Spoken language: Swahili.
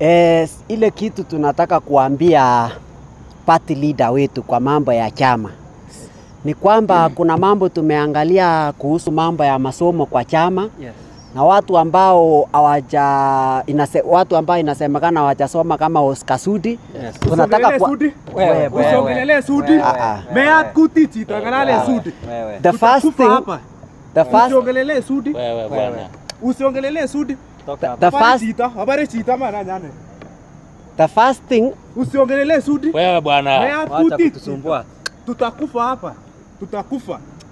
Yes, eh, ile kitu tunataka kuambia party leader wetu kwa mambo ya chama ni kwamba mm. kuna mambo tumeangalia kuhusu mambo ya masomo kwa chama yes. na watu ambao awaja, inase, watu ambao inasemekana hawajasoma kama Oscar Sudi yes. tunataka kwa... Sudi usongelele Sudi mea Sudi the first thing the first usongelele Sudi usongelele Sudi the, the first sita habari sita maana nyane the first thing usiongelele Sudi wewe bwana, acha kutusumbua, tutakufa hapa, tutakufa